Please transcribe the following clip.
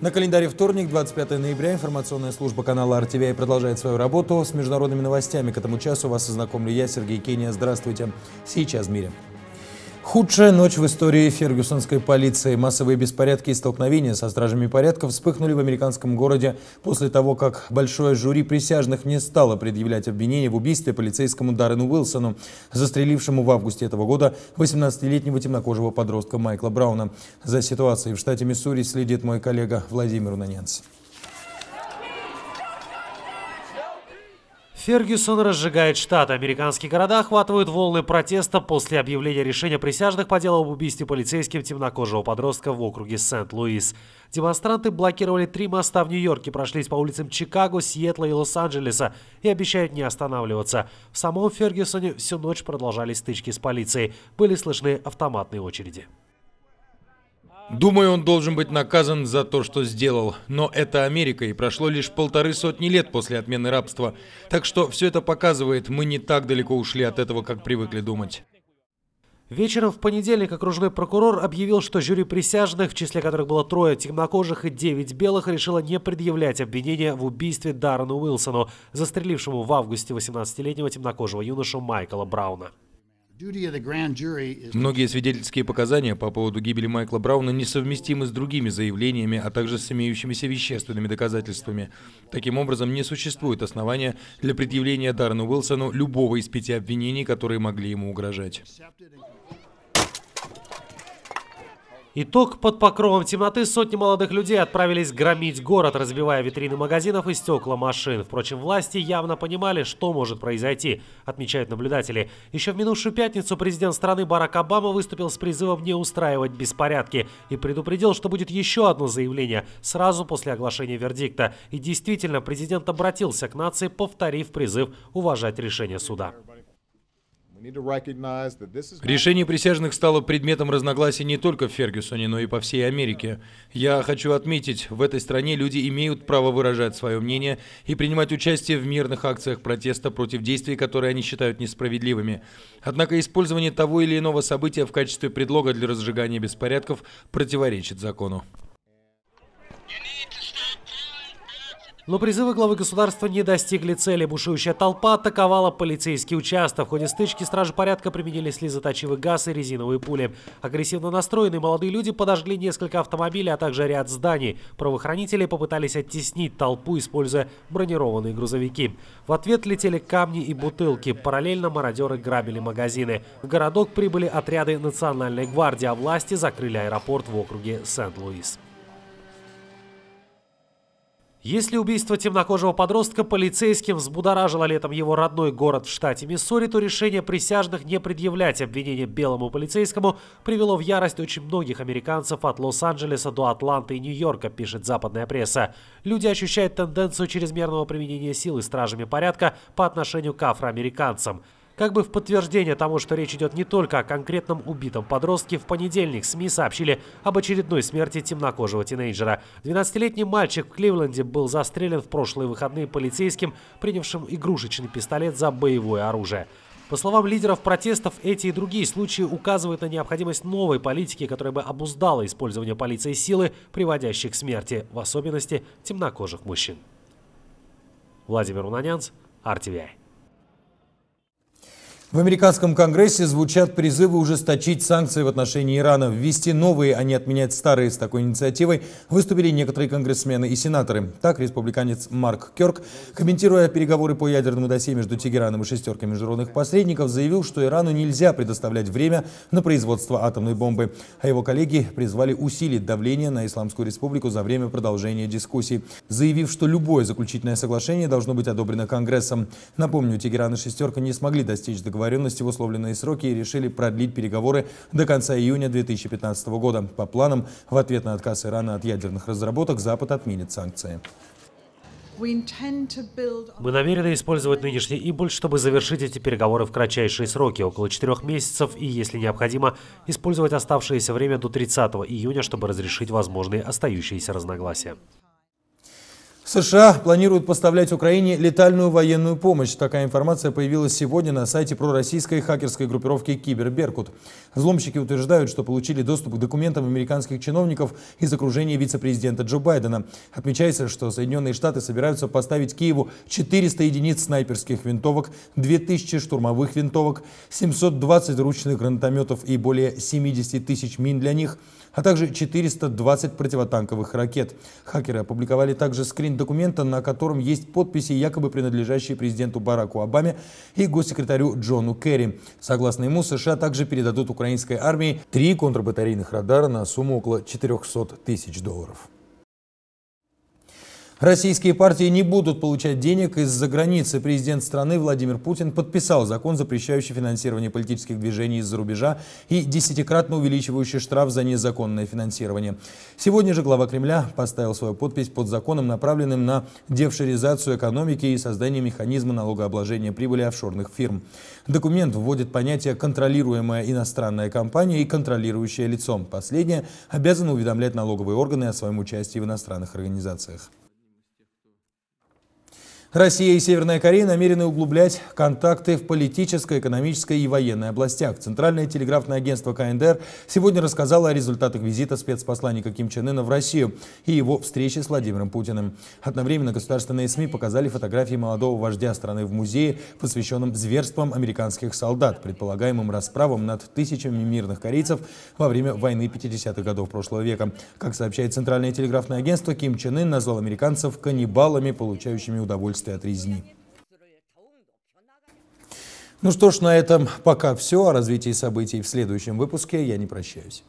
На календаре вторник, 25 ноября, информационная служба канала RTVI продолжает свою работу с международными новостями. К этому часу вас ознакомлю я, Сергей Кения. Здравствуйте. Сейчас в мире. Худшая ночь в истории фергюсонской полиции. Массовые беспорядки и столкновения со стражами порядка вспыхнули в американском городе после того, как большое жюри присяжных не стало предъявлять обвинение в убийстве полицейскому Даррену Уилсону, застрелившему в августе этого года 18-летнего темнокожего подростка Майкла Брауна. За ситуацией в штате Миссури следит мой коллега Владимир Унанянц. Фергюсон разжигает штат. Американские города охватывают волны протеста после объявления решения присяжных по делу об убийстве полицейским темнокожего подростка в округе Сент-Луис. Демонстранты блокировали три моста в Нью-Йорке, прошлись по улицам Чикаго, Сиэтла и Лос-Анджелеса и обещают не останавливаться. В самом Фергюсоне всю ночь продолжались стычки с полицией. Были слышны автоматные очереди. Думаю, он должен быть наказан за то, что сделал. Но это Америка, и прошло лишь полторы сотни лет после отмены рабства. Так что все это показывает, мы не так далеко ушли от этого, как привыкли думать. Вечером в понедельник окружной прокурор объявил, что жюри присяжных, в числе которых было трое темнокожих и девять белых, решило не предъявлять обвинения в убийстве Даррену Уилсону, застрелившему в августе 18-летнего темнокожего юношу Майкла Брауна. Многие свидетельские показания по поводу гибели Майкла Брауна несовместимы с другими заявлениями, а также с имеющимися вещественными доказательствами. Таким образом, не существует основания для предъявления Дарну Уилсону любого из пяти обвинений, которые могли ему угрожать. Итог под покровом темноты сотни молодых людей отправились громить город, разбивая витрины магазинов и стекла машин. Впрочем, власти явно понимали, что может произойти, отмечают наблюдатели. Еще в минувшую пятницу президент страны Барак Обама выступил с призывом не устраивать беспорядки и предупредил, что будет еще одно заявление сразу после оглашения вердикта. И действительно, президент обратился к нации, повторив призыв уважать решение суда. Решение присяжных стало предметом разногласий не только в Фергюсоне, но и по всей Америке. Я хочу отметить, в этой стране люди имеют право выражать свое мнение и принимать участие в мирных акциях протеста против действий, которые они считают несправедливыми. Однако использование того или иного события в качестве предлога для разжигания беспорядков противоречит закону. Но призывы главы государства не достигли цели. Бушующая толпа атаковала полицейский участок. В ходе стычки стражи порядка применили слезоточивый газ и резиновые пули. Агрессивно настроенные молодые люди подожгли несколько автомобилей, а также ряд зданий. Правоохранители попытались оттеснить толпу, используя бронированные грузовики. В ответ летели камни и бутылки. Параллельно мародеры грабили магазины. В городок прибыли отряды Национальной гвардии, а власти закрыли аэропорт в округе Сент-Луис. Если убийство темнокожего подростка полицейским взбудоражило летом его родной город в штате Миссури, то решение присяжных не предъявлять обвинение белому полицейскому привело в ярость очень многих американцев от Лос-Анджелеса до Атланты и Нью-Йорка, пишет западная пресса. Люди ощущают тенденцию чрезмерного применения силы стражами порядка по отношению к афроамериканцам – как бы в подтверждение тому, что речь идет не только о конкретном убитом подростке, в понедельник СМИ сообщили об очередной смерти темнокожего тинейджера. 12-летний мальчик в Кливленде был застрелен в прошлые выходные полицейским, принявшим игрушечный пистолет за боевое оружие. По словам лидеров протестов, эти и другие случаи указывают на необходимость новой политики, которая бы обуздала использование полиции силы, приводящей к смерти, в особенности темнокожих мужчин. Владимир Унанянц, RTVI. В американском Конгрессе звучат призывы ужесточить санкции в отношении Ирана, ввести новые, а не отменять старые. С такой инициативой выступили некоторые конгрессмены и сенаторы. Так, республиканец Марк Керк, комментируя переговоры по ядерному досье между Тегераном и шестеркой международных посредников, заявил, что Ирану нельзя предоставлять время на производство атомной бомбы. А его коллеги призвали усилить давление на Исламскую республику за время продолжения дискуссий, заявив, что любое заключительное соглашение должно быть одобрено Конгрессом. Напомню, Тегеран и шестерка не смогли достичь договора договоренности в условленные сроки и решили продлить переговоры до конца июня 2015 года. По планам, в ответ на отказ Ирана от ядерных разработок Запад отменит санкции. Мы намерены использовать нынешний импульс, чтобы завершить эти переговоры в кратчайшие сроки, около четырех месяцев, и, если необходимо, использовать оставшееся время до 30 июня, чтобы разрешить возможные остающиеся разногласия. США планируют поставлять Украине летальную военную помощь. Такая информация появилась сегодня на сайте пророссийской хакерской группировки «Киберберкут». Взломщики утверждают, что получили доступ к документам американских чиновников из окружения вице-президента Джо Байдена. Отмечается, что Соединенные Штаты собираются поставить Киеву 400 единиц снайперских винтовок, 2000 штурмовых винтовок, 720 ручных гранатометов и более 70 тысяч мин для них, а также 420 противотанковых ракет. Хакеры опубликовали также скрин документа, на котором есть подписи, якобы принадлежащие президенту Бараку Обаме и госсекретарю Джону Керри. Согласно ему, США также передадут украинской армии три контрбатарейных радара на сумму около 400 тысяч долларов. Российские партии не будут получать денег из-за границы. Президент страны Владимир Путин подписал закон, запрещающий финансирование политических движений из-за рубежа и десятикратно увеличивающий штраф за незаконное финансирование. Сегодня же глава Кремля поставил свою подпись под законом, направленным на девшеризацию экономики и создание механизма налогообложения прибыли офшорных фирм. Документ вводит понятие «контролируемая иностранная компания» и «контролирующее лицо». Последнее обязано уведомлять налоговые органы о своем участии в иностранных организациях. Россия и Северная Корея намерены углублять контакты в политической, экономической и военной областях. Центральное телеграфное агентство КНДР сегодня рассказало о результатах визита спецпосланника Ким Чен Ына в Россию и его встречи с Владимиром Путиным. Одновременно государственные СМИ показали фотографии молодого вождя страны в музее, посвященном зверствам американских солдат, предполагаемым расправам над тысячами мирных корейцев во время войны 50-х годов прошлого века. Как сообщает Центральное телеграфное агентство, Ким Чен Ын назвал американцев каннибалами, получающими удовольствие тексты от резни. Ну что ж, на этом пока все. О развитии событий в следующем выпуске я не прощаюсь.